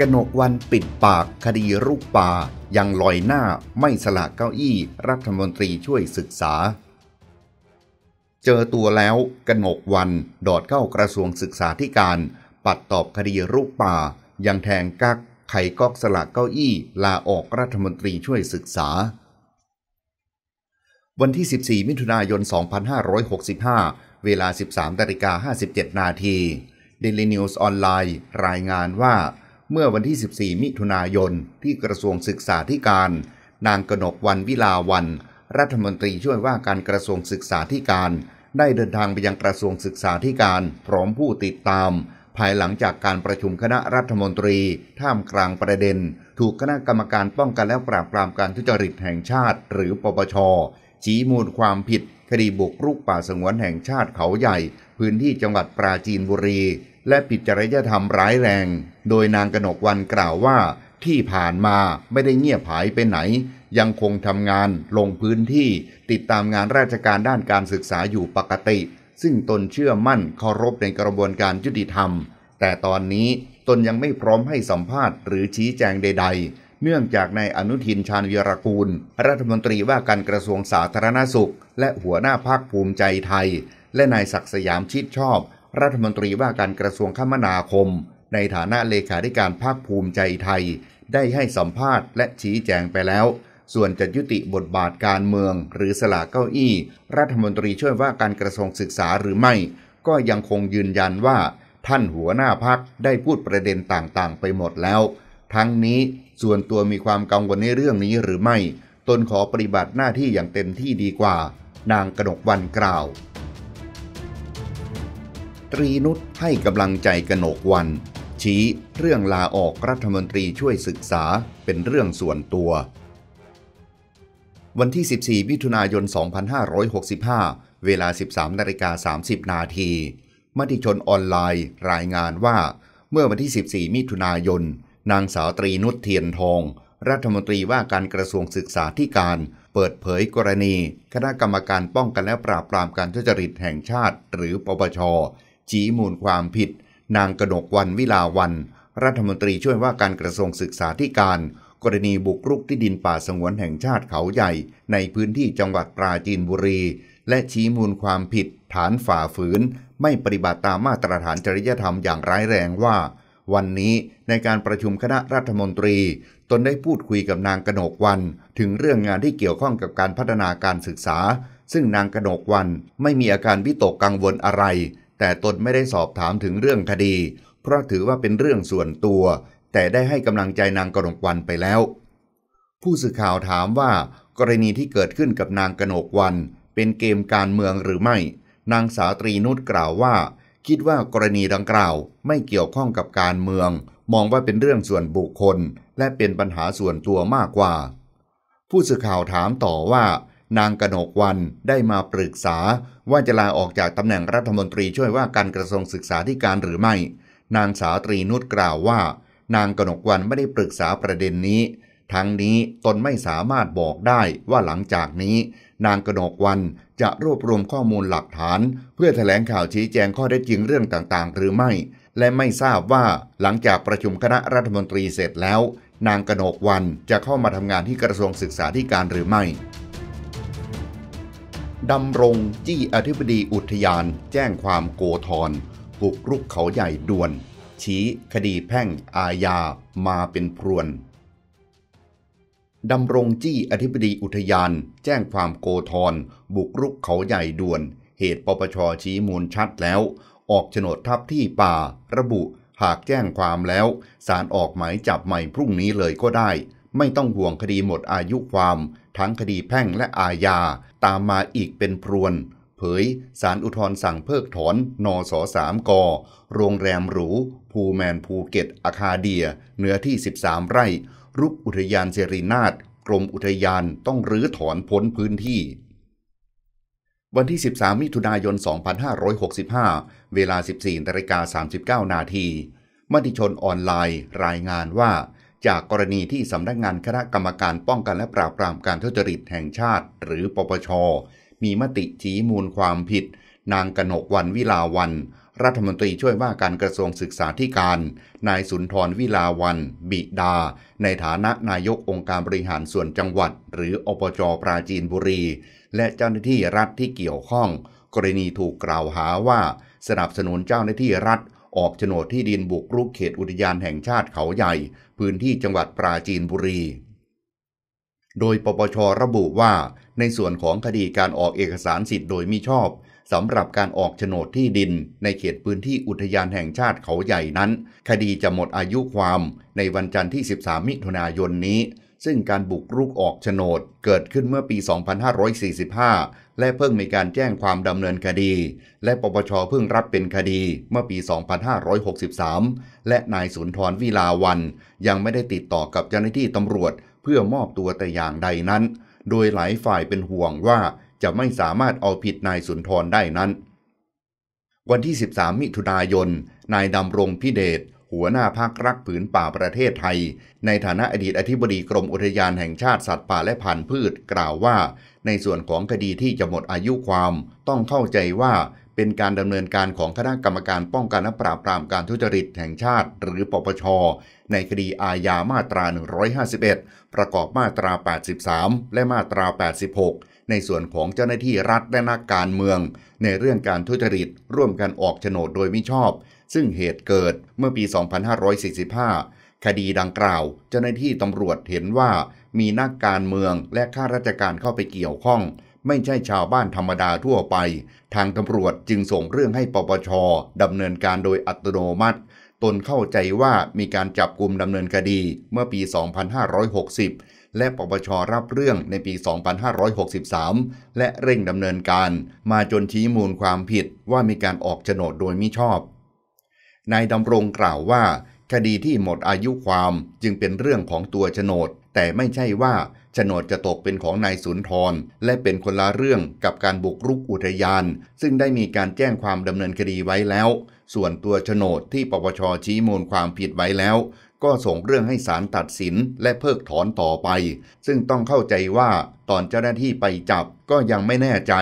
กนกวันปิดปากคดีรูปป่ายังลอยหน้าไม่สละเก้าอี้ รัฐมนตรีช่วยศึกษา เจอตัวแล้ว กนกวันดอดเข้ากระทรวงศึกษาธิการ ปัดตอบคดีรูปป่า ยังแทงกักไขกอกสละเก้าอี้ ลาออกรัฐมนตรีช่วยศึกษา วันที่ 14 มิถุนายน 2565 เวลา 13นาฬิกา57 นาทีเดลินิวส์ออนไลน์รายงานว่าเมื่อวันที่ 14 มิถุนายนที่กระทรวงศึกษาธิการ นางกนกวันวิลาวัน รัฐมนตรีช่วยว่าการกระทรวงศึกษาธิการ ได้เดินทางไปยังกระทรวงศึกษาธิการ พร้อมผู้ติดตาม ภายหลังจากการประชุมคณะรัฐมนตรี ท่ามกลางประเด็น ถูกคณะกรรมการป้องกันและปราบปรามการทุจริตแห่งชาติ หรือปปชชี้มูลความผิดคดีบุกรุกป่าสงวนแห่งชาติเขาใหญ่พื้นที่จังหวัดปราจีนบุรี และผิดจริยธรรมร้ายแรง โดยนางกนกวันกล่าวว่าที่ผ่านมาไม่ได้เงียบหายไปไหน ยังคงทำงานลงพื้นที่ติดตามงานราชการด้านการศึกษาอยู่ปกติ ซึ่งตนเชื่อมั่นเคารพในกระบวนการยุติธรรม แต่ตอนนี้ตนยังไม่พร้อมให้สัมภาษณ์หรือชี้แจงใดๆ เนื่องจากนายอนุทินชาญวีรกูล รัฐมนตรีว่าการกระทรวงสาธารณสุข และหัวหน้าภาคภูมิใจไทยและนายศักดิ์สยามชิดชอบ รัฐมนตรีว่าการกระทรวงคมนาคม ในฐานะเลขาธิการภาคภูมิใจไทย ได้ให้สัมภาษณ์และชี้แจงไปแล้ว ส่วนจะยุติบทบาทการเมือง หรือสละเก้าอี้รัฐมนตรีช่วยว่าการกระทรวงศึกษาหรือไม่ ก็ยังคงยืนยันว่า ท่านหัวหน้าพักได้พูดประเด็นต่างๆไปหมดแล้ว ทั้งนี้ ส่วนตัวมีความกังวลในเรื่องนี้หรือไม่ ตนขอปฏิบัติหน้าที่อย่างเต็มที่ดีกว่า นางกนกวันกล่าวตรีนุชให้กำลังใจกนกวัน ชี้เรื่องลาออกรัฐมนตรีช่วยศึกษาเป็นเรื่องส่วนตัว วันที่ 14 มิถุนายน 2565 เวลา 13นาฬิกา30 นาทีมติชนออนไลน์รายงานว่าเมื่อวันที่ 14 มิถุนายนนางสาวตรีนุชเทียนทอง รัฐมนตรีว่าการกระทรวงศึกษาธิการเปิดเผยกรณี คณะกรรมการป้องกันและปราบปรามการทุจริตแห่งชาติ หรือปปชชี้มูลความผิด นางกนกวันวิลาวัน รัฐมนตรีช่วยว่าการกระทรวงศึกษาธิการ กรณีบุกรุกที่ดินป่าสงวนแห่งชาติเขาใหญ่ ในพื้นที่จังหวัดปราจีนบุรี และชี้มูลความผิด ฐานฝ่าฝืน ไม่ปฏิบัติตามมาตรฐานจริยธรรมอย่างร้ายแรงว่า วันนี้ในการประชุมคณะรัฐมนตรีตนได้พูดคุยกับนางกนกวันถึงเรื่องงานที่เกี่ยวข้องกับการพัฒนาการศึกษา ซึ่งนางกนกวันไม่มีอาการวิตกกังวลอะไรแต่ตนไม่ได้สอบถามถึงเรื่องคดี เพราะถือว่าเป็นเรื่องส่วนตัว แต่ได้ให้กำลังใจนางกนกวันไปแล้ว ผู้สื่อข่าวถามว่า กรณีที่เกิดขึ้นกับนางกนกวัน เป็นเกมการเมืองหรือไม่ นางสาวตรีนุชกล่าวว่า คิดว่ากรณีดังกล่าวไม่เกี่ยวข้องกับการเมือง มองว่าเป็นเรื่องส่วนบุคคล และเป็นปัญหาส่วนตัวมากกว่า ผู้สื่อข่าวถามต่อว่านางกนกวันได้มาปรึกษา ว่าจะลาออกจากตำแหน่งรัฐมนตรีช่วยว่าการกระทรวงศึกษาธิการหรือไม่ นางสาตรีนุชกล่าวว่า นางกนกวันไม่ได้ปรึกษาประเด็นนี้ ทั้งนี้ตนไม่สามารถบอกได้ว่าหลังจากนี้ นางกนกวันจะรวบรวมข้อมูลหลักฐาน เพื่อแถลงข่าวชี้แจงข้อเท็จจริงเรื่องต่างๆ หรือไม่ และไม่ทราบว่าหลังจากประชุมคณะรัฐมนตรีเสร็จแล้ว นางกนกวันจะเข้ามาทำงานที่กระทรวงศึกษาธิการหรือไม่ดำรงจี้อธิบดีอุทยาน แจ้งความโกธรบุกรุกเขาใหญ่ด่วน ชี้คดีแพ่ง อาญา มาเป็นพรวนดำรงจี้อธิบดีอุทยาน แจ้งความโกธรบุกรุกเขาใหญ่ด่วน เหตุปปชชี้มูลชัดแล้ว ออกโฉนดทับที่ป่าระบุหากแจ้งความแล้ว สารออกหมายจับใหม่พรุ่งนี้เลยก็ได้ไม่ต้องห่วงคดีหมดอายุความ ทั้งคดีแพ่งและอาญา ตามมาอีกเป็นพรวน เผย สารอุทธรสั่งเพิกถอนนอสสามกโรงแรมหรูภูแมนภูเก็ต อาคาเดีย เนื้อที่ 13 ไร่ รุกอุทยานเซรีนาตกรมอุทยานต้องรื้อถอนพ้นพื้นที่ วันที่ 13มิถุนายน 2565 เวลา 14นาฬิกา39นาทีมติชนออนไลน์รายงานว่าจากกรณีที่สำนักงานคณะกรรมการป้องกันและปราบปรามการทุจริตแห่งชาติ หรือปปช มีมติชี้มูลความผิด นางกนกวันวิลาวัน รัฐมนตรีช่วยว่าการกระทรวงศึกษาธิการ นายสุนทรวิลาวัน บิดา ในฐานะนายกองค์การบริหารส่วนจังหวัด หรืออปจปราจีนบุรี และเจ้าหน้าที่รัฐที่เกี่ยวข้อง กรณีถูกกล่าวหาว่า สนับสนุนเจ้าหน้าที่รัฐออกโฉนดที่ดินบุกรุกเขตอุทยานแห่งชาติเขาใหญ่ พื้นที่จังหวัดปราจีนบุรี โดยปปชระบุว่า ในส่วนของคดีการออกเอกสารสิทธิ์โดยมิชอบสำหรับการออกโฉนดที่ดินในเขตพื้นที่อุทยานแห่งชาติเขาใหญ่นั้น คดีจะหมดอายุความในวันจันทร์ที่ 13 มิถุนายนนี้ซึ่งการบุกรุกออกโฉนดเกิดขึ้นเมื่อปี 2545 และเพิ่งมีการแจ้งความดำเนินคดี และปปช เพิ่งรับเป็นคดีเมื่อปี 2563 และนายสุนทรวิลาวันยังไม่ได้ติดต่อกับเจ้าหน้าที่ตำรวจเพื่อมอบตัวแต่อย่างใดนั้น โดยหลายฝ่ายเป็นห่วงว่าจะไม่สามารถเอาผิดนายสุนทรได้นั้น วันที่ 13 มิถุนายน นายดำรงพิเดชหัวหน้าพักรักผืนป่าประเทศไทย ในฐานะอดีตอธิบดีกรมอุทยานแห่งชาติ สัตว์ป่าและพันธุ์พืชกล่าวว่า ในส่วนของคดีที่จะหมดอายุความต้องเข้าใจว่าเป็นการดำเนินการของคณะกรรมการป้องกันและปราบ ปรามการทุจริตแห่งชาติ หรือปปชในคดีอาญามาตรา 151 ประกอบมาตรา 83 และมาตรา86ในส่วนของเจ้าหน้าที่รัฐและนักการเมือง ในเรื่องการทุจริตร่วมกันออกโฉนดโดยมิชอบซึ่งเหตุเกิดเมื่อปี 2545 คดีดังกล่าวเจ้าหน้าที่ตำรวจเห็นว่ามีนักการเมืองและข้าราชการเข้าไปเกี่ยวข้อง ไม่ใช่ชาวบ้านธรรมดาทั่วไป ทางตำรวจจึงส่งเรื่องให้ปปชดำเนินการโดยอัตโนมัติ ตนเข้าใจว่ามีการจับกลุ่มดำเนินคดีเมื่อปี 2560 และปปชรับเรื่องในปี 2563 และเร่งดำเนินการ มาจนชี้มูลความผิดว่ามีการออกโฉนดโดยมิชอบนายดำรงกล่าวว่า คดีที่หมดอายุความจึงเป็นเรื่องของตัวโฉนด แต่ไม่ใช่ว่าโฉนดจะตกเป็นของนายสุนทรและเป็นคนละเรื่องกับการบุกรุกอุทยาน ซึ่งได้มีการแจ้งความดำเนินคดีไว้แล้ว ส่วนตัวโฉนดที่ปปชชี้มูลความผิดไว้แล้ว ก็ส่งเรื่องให้ศาลตัดสินและเพิกถอนต่อไป ซึ่งต้องเข้าใจว่าตอนเจ้าหน้าที่ไปจับก็ยังไม่แน่ใจ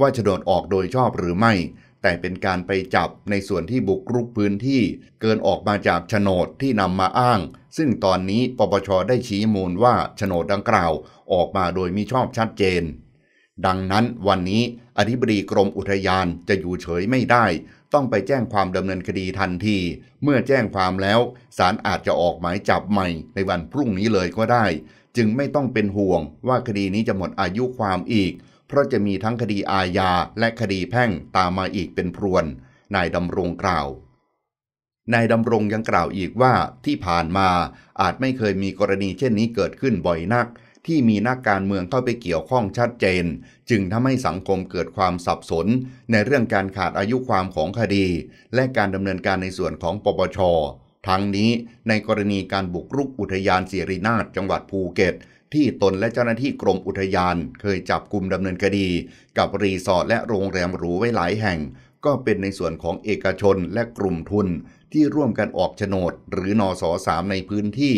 ว่าโฉนดออกโดยชอบหรือไม่แต่เป็นการไปจับในส่วนที่บุกรุกพื้นที่เกินออกมาจากโฉนดที่นำมาอ้าง ซึ่งตอนนี้ปปชได้ชี้มูลว่าโฉนดดังกล่าวออกมาโดยมีชอบชัดเจน ดังนั้นวันนี้อธิบดีกรมอุทยานจะอยู่เฉยไม่ได้ ต้องไปแจ้งความดำเนินคดีทันที เมื่อแจ้งความแล้วศาลอาจจะออกหมายจับใหม่ในวันพรุ่งนี้เลยก็ได้ จึงไม่ต้องเป็นห่วง ว่าคดีนี้จะหมดอายุความอีกเพราะจะมีทั้งคดีอาญา และคดีแพ่งตามมาอีกเป็นพรวน นายดำรงกล่าว นายดำรงยังกล่าวอีกว่าที่ผ่านมาอาจไม่เคยมีกรณีเช่นนี้เกิดขึ้นบ่อยนัก ที่มีนักการเมืองเข้าไปเกี่ยวข้องชัดเจน จึงทำให้สังคมเกิดความสับสน ในเรื่องการขาดอายุความของคดี และการดำเนินการในส่วนของปปชทั้งนี้ในกรณีการบุกรุกอุทยานสิรินาถจังหวัดภูเก็ต ที่ตนและเจ้าหน้าที่กรมอุทยานเคยจับกลุ่มดำเนินคดีกับรีสอร์ทและโรงแรมหรูไว้หลายแห่ง ก็เป็นในส่วนของเอกชนและกลุ่มทุนที่ร่วมกันออกโฉนด หรือนอสอสามในพื้นที่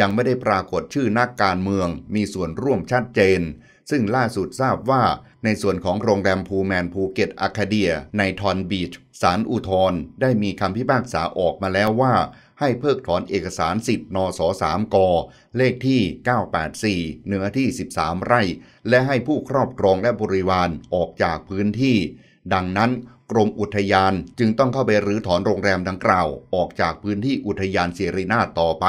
ยังไม่ได้ปรากฏชื่อนักการเมือง มีส่วนร่วมชัดเจนซึ่งล่าสุดทราบว่า ในส่วนของโรงแรมภูแมนภูเก็ตอะคาเดีย ในทอนบีชสารอุทธรได้มีคำพิพากษาออกมาแล้วว่า ให้เพิกถอนเอกสารสิทธิ์นสสามกเลขที่ 984 เนื้อที่ 13 ไร่ และให้ผู้ครอบครองและบริวารออกจากพื้นที่ ดังนั้นกรมอุทยานจึงต้องเข้าไปรื้อถอนโรงแรมดังกล่าวออกจากพื้นที่อุทยานเสรีนาต่อไป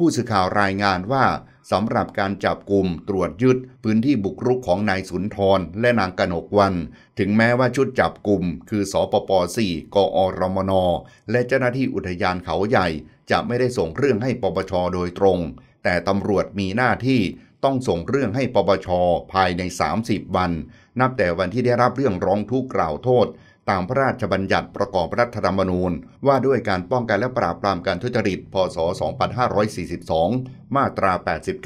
ผู้สื่อข่าวรายงานว่า สำหรับการจับกลุ่มตรวจยึดพื้นที่บุกรุกของนายสุนทรและนางกนกวัน ถึงแม้ว่าชุดจับกลุ่ม คือสอปป4กอรมน และเจ้าหน้าที่อุทยานเขาใหญ่จะไม่ได้ส่งเรื่องให้ปปชโดยตรง แต่ตำรวจมีหน้าที่ต้องส่งเรื่องให้ปปชภายใน 30 วัน นับแต่วันที่ได้รับเรื่องร้องทุกข์กล่าวโทษตามพระราชบัญญัติประกอบรัฐธรรมนูญว่าด้วยการป้องกันและปราบปรามการทุจริต พศ 2542 มาตรา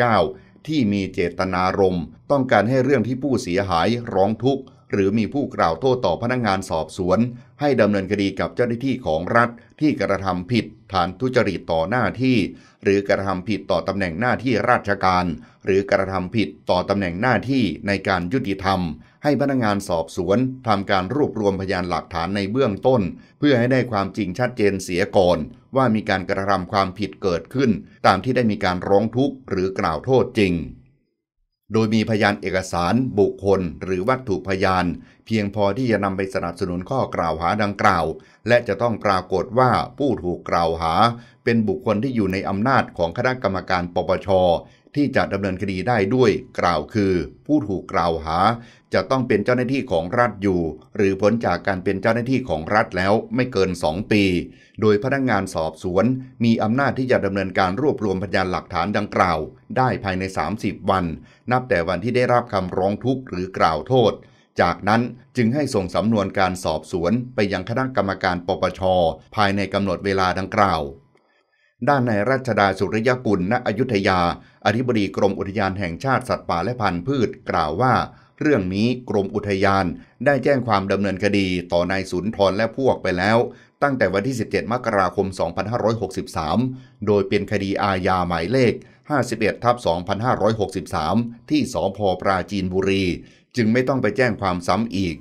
89 ที่มีเจตนารมณ์ต้องการให้เรื่องที่ผู้เสียหายร้องทุกข์ หรือมีผู้กล่าวโทษต่อพนักงงานสอบสวน ให้ดำเนินคดีกับเจ้าหน้าที่ของรัฐที่กระทำผิดฐานทุจริตต่อหน้าที่ หรือกระทำผิดต่อตำแหน่งหน้าที่ราชการ หรือกระทำผิดต่อตำแหน่งหน้าที่ในการยุติธรรมให้พนักงานสอบสวนทำการรวบรวมพยานหลักฐานในเบื้องต้นเพื่อให้ได้ความจริงชัดเจนเสียก่อนว่ามีการกระทำความผิดเกิดขึ้นตามที่ได้มีการร้องทุกข์หรือกล่าวโทษจริง โดยมีพยานเอกสาร บุคคล หรือวัตถุพยานเพียงพอที่จะนำไปสนับสนุนข้อกล่าวหาดังกล่าวและจะต้องปรากฏว่าผู้ถูกกล่าวหาเป็นบุคคลที่อยู่ในอำนาจของคณะกรรมการปปชที่จะดำเนินคดีได้ด้วย กล่าวคือผู้ถูกกล่าวหาจะต้องเป็นเจ้าหน้าที่ของรัฐอยู่ หรือพ้นจากการเป็นเจ้าหน้าที่ของรัฐแล้วไม่เกิน 2 ปี โดยพนักงงานสอบสวนมีอำนาจที่จะดำเนินการรวบรวมพยานหลักฐานดังกล่าว ได้ภายใน 30 วัน นับแต่วันที่ได้รับคำร้องทุกข์หรือกล่าวโทษ จากนั้นจึงให้ส่งสำนวนการสอบสวนไปยังคณะกรรมการปปช ภายในกำหนดเวลาดังกล่าว ด้านนายรัชดาสุริยกุลณอยุธยา อธิบดีกรมอุทยานแห่งชาติสัตว์ป่าและพันธุ์พืชกล่าวว่าเรื่องนี้กรมอุทยานได้แจ้งความดำเนินคดีต่อนายสุนทรและพวกไปแล้ว ตั้งแต่วันที่ 17 มกราคม 2563 โดยเป็นคดีอาญาหมายเลข 51ทับ2563 ที่สพปราจีนบุรี จึงไม่ต้องไปแจ้งความซ้ำอีก